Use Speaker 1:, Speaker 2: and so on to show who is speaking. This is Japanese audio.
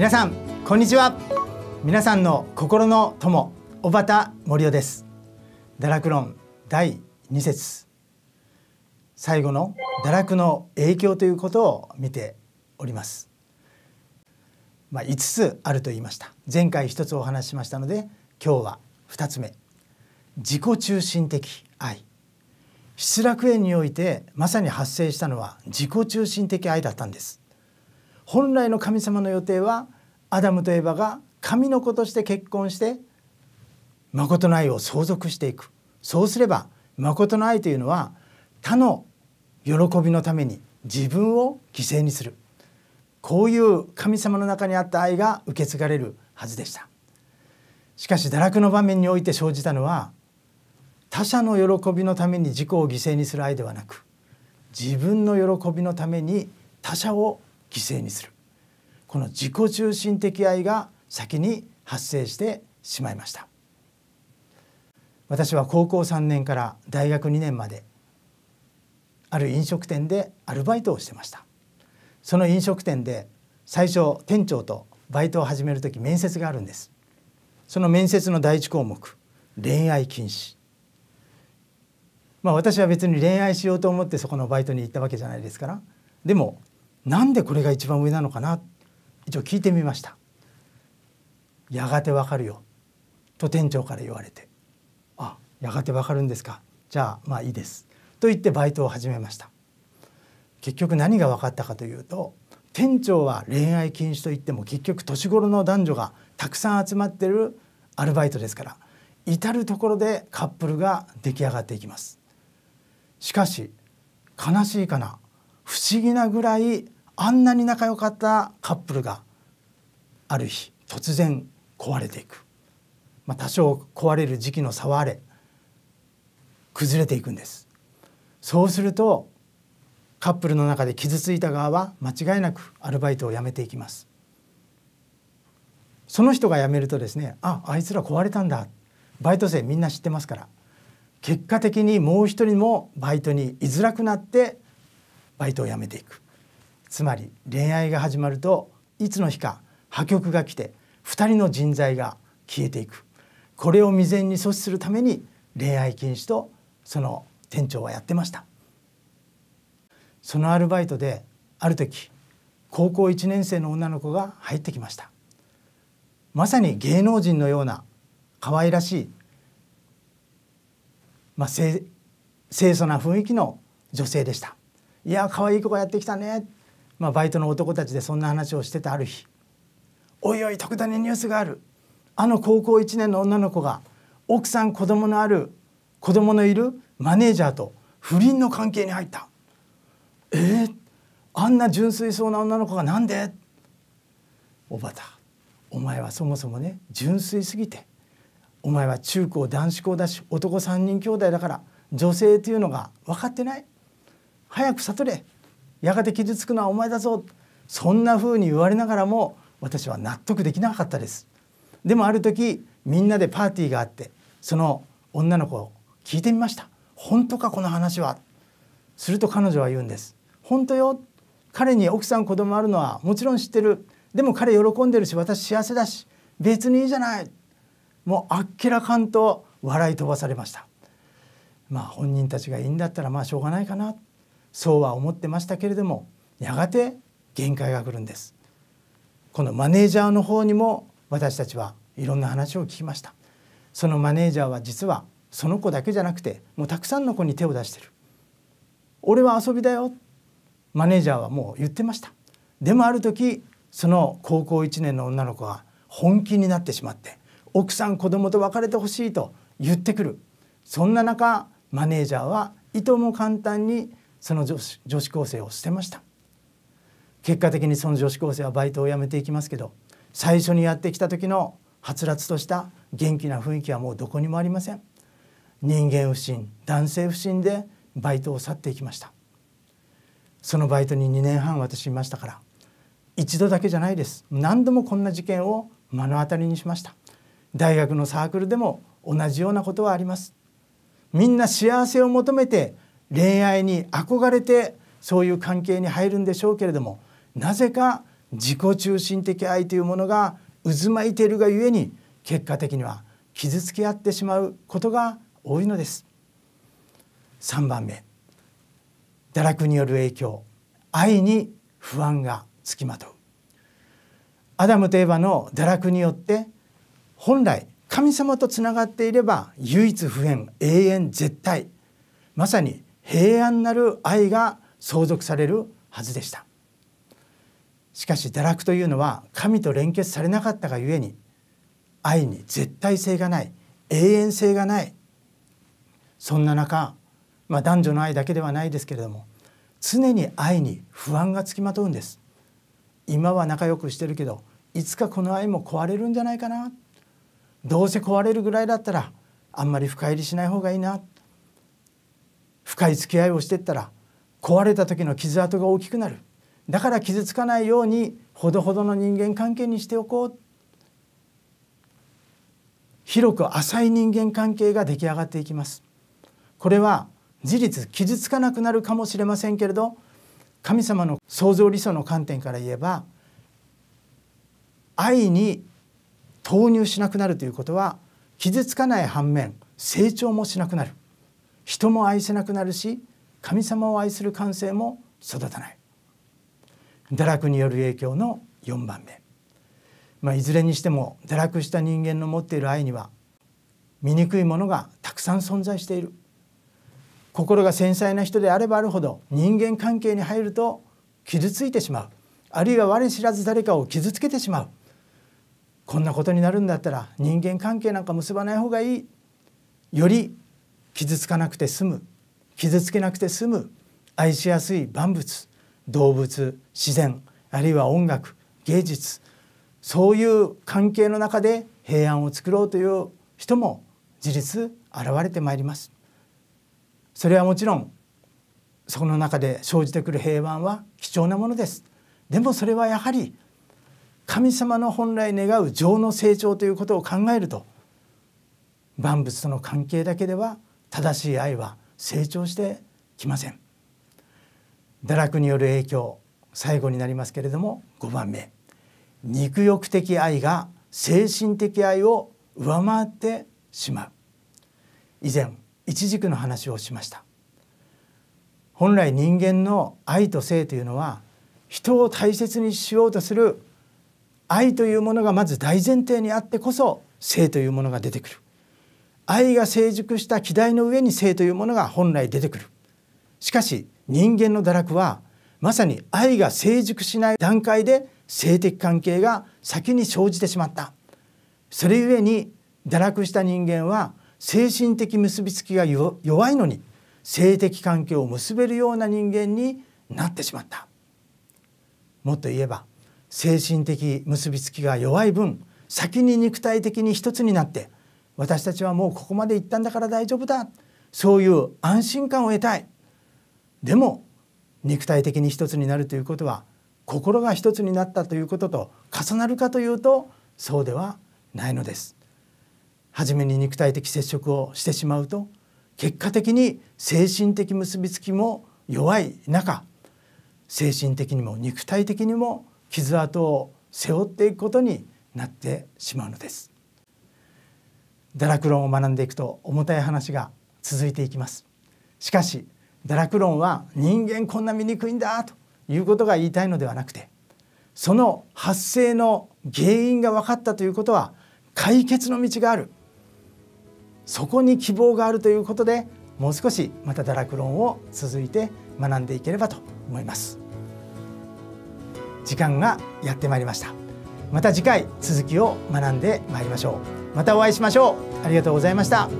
Speaker 1: 皆さんこんにちは皆さんの心の友小畑森夫です堕落論第2節最後の堕落の影響ということを見ておりますまあ、5つあると言いました前回1つお話ししましたので今日は2つ目自己中心的愛失楽園においてまさに発生したのは自己中心的愛だったんです本来の神様の予定はアダムとエバが神の子として結婚して誠の愛を相続していくそうすれば誠の愛というのは他の喜びのために自分を犠牲にするこういう神様の中にあった愛が受け継がれるはずでしたしかし堕落の場面において生じたのは他者の喜びのために自己を犠牲にする愛ではなく自分の喜びのために他者を犠牲にするこの自己中心的愛が先に発生してしまいました私は高校3年から大学2年まである飲食店でアルバイトをしてましたその飲食店で最初店長とバイトを始める時面接があるんですその面接の第一項目恋愛禁止まあ私は別に恋愛しようと思ってそこのバイトに行ったわけじゃないですからでもなんでこれが一番上なのかな一応聞いてみましたやがてわかるよと店長から言われてあやがてわかるんですかじゃあまあいいですと言ってバイトを始めました結局何が分かったかというと店長は恋愛禁止といっても結局年頃の男女がたくさん集まってるアルバイトですから至る所でカップルが出来上がっていきますしかし悲しいかな不思議なぐらいあんなに仲良かったカップルがある日突然壊れていく、まあ、多少壊れる時期の差はあれ崩れていくんですそうするとカップルの中で傷ついた側は間違いなくアルバイトを辞めていきますその人が辞めるとですねああいつら壊れたんだバイト生みんな知ってますから結果的にもう一人もバイトに居づらくなってバイトを辞めていくつまり恋愛が始まるといつの日か破局が来て2人の人材が消えていくこれを未然に阻止するために恋愛禁止とその店長はやってましたそのアルバイトである時高校1年生の女の子が入ってきましたまさに芸能人のような可愛らしい、まあ、清楚な雰囲気の女性でしたいや可愛い子がやってきたねまあ、バイトの男たちでそんな話をしてたある日「おいおい特ダネニュースがあるあの高校1年の女の子が奥さん子供のある子供のいるマネージャーと不倫の関係に入った」えー、あんな純粋そうな女の子がなんで?」おばたお前はそもそもね純粋すぎてお前は中高男子校だし男3人兄弟だから女性というのが分かってない早く悟れやがて傷つくのはお前だぞそんなふうに言われながらも私は納得できなかったですでもある時みんなでパーティーがあってその女の子を聞いてみました本当かこの話はすると彼女は言うんです本当よ彼に奥さん子供あるのはもちろん知ってるでも彼喜んでるし私幸せだし別にいいじゃないもうあっけらかんと笑い飛ばされましたまあ本人たちがいいんだったらまあしょうがないかなそうは思ってましたけれどもやがて限界が来るんですこのマネージャーの方にも私たちはいろんな話を聞きましたそのマネージャーは実はその子だけじゃなくてもうたくさんの子に手を出してる俺は遊びだよマネージャーはもう言ってましたでもある時その高校1年の女の子は本気になってしまって奥さん子供と別れてほしいと言ってくるそんな中マネージャーはいとも簡単にその女子女子高生を捨てました結果的にその女子高生はバイトを辞めていきますけど最初にやってきた時のはつらつとした元気な雰囲気はもうどこにもありません人間不信男性不信でバイトを去っていきましたそのバイトに2年半私いましたから一度だけじゃないです何度もこんな事件を目の当たりにしました大学のサークルでも同じようなことはありますみんな幸せを求めて恋愛に憧れてそういう関係に入るんでしょうけれどもなぜか自己中心的愛というものが渦巻いているがゆえに結果的には傷つき合ってしまうことが多いのです3番目堕落による影響愛に不安がつきまとうアダムとエヴァの堕落によって本来神様とつながっていれば唯一不変永遠絶対まさに平安なる愛が相続されるはずでしたしかし堕落というのは神と連結されなかったがゆえに愛に絶対性がない永遠性がないそんな中、まあ、男女の愛だけではないですけれども常に愛に不安がつきまとうんです今は仲良くしてるけどいつかこの愛も壊れるんじゃないかなどうせ壊れるぐらいだったらあんまり深入りしない方がいいな深い付き合いをしていったら壊れた時の傷跡が大きくなるだから傷つかないようにほどほどの人間関係にしておこう広く浅い人間関係が出来上がっていきますこれは事実傷つかなくなるかもしれませんけれど神様の創造理想の観点から言えば愛に投入しなくなるということは傷つかない反面成長もしなくなる人も愛せなくなるし神様を愛する感性も育たない堕落による影響の4番目、まあ、いずれにしても堕落した人間の持っている愛には醜いものがたくさん存在している心が繊細な人であればあるほど人間関係に入ると傷ついてしまうあるいは我知らず誰かを傷つけてしまうこんなことになるんだったら人間関係なんか結ばない方がいいより傷つかなくて済む傷つけなくて済む愛しやすい万物動物自然あるいは音楽芸術そういう関係の中で平安を作ろうという人も自立現れてまいりますそれはもちろんそこの中で生じてくる平安は貴重なものですでもそれはやはり神様の本来願う情の成長ということを考えると万物との関係だけでは正しい愛は成長してきません堕落による影響最後になりますけれども5番目肉欲的愛が精神的愛を上回ってしまう以前一軸の話をしました本来人間の愛と性というのは人を大切にしようとする愛というものがまず大前提にあってこそ性というものが出てくる愛が成熟した期待の上に性というものが本来出てくるしかし人間の堕落はまさに愛が成熟しない段階で性的関係が先に生じてしまったそれゆえに堕落した人間は精神的結びつきが弱いのに性的関係を結べるような人間になってしまったもっと言えば精神的結びつきが弱い分先に肉体的に一つになって私たちはもうここまで行ったんだから大丈夫だそういう安心感を得たいでも肉体的に一つになるということは心が一つになったということと重なるかというとそうではないのです初めに肉体的接触をしてしまうと結果的に精神的結びつきも弱い中精神的にも肉体的にも傷跡を背負っていくことになってしまうのです堕落論を学んでいくと重たい話が続いていきますしかし堕落論は人間こんな醜いんだということが言いたいのではなくてその発生の原因が分かったということは解決の道があるそこに希望があるということでもう少しまた堕落論を続いて学んでいければと思います時間がやってまいりましたまた次回続きを学んでまいりましょうまたお会いしましょうありがとうございました